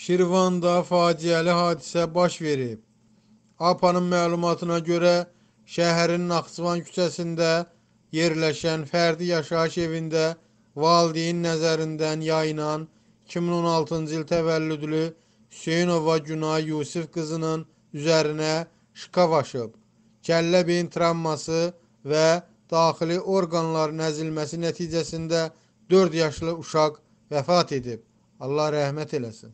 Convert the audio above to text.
Şirvanda faciəli hadisə baş verib. APA'nın məlumatına görə şəhərin Naxçıvan küçəsində yerləşən fərdi yaşayış evində valideyn nəzərindən yayılan 2016-cı il təvəllüdlü Hüseynova Günay Yusif qızının üzərinə şkaf aşıb. Kəllə beyin travması və daxili orqanların əzilməsi nəticəsində 4 yaşlı uşaq vəfat edib. Allah rəhmət eləsin.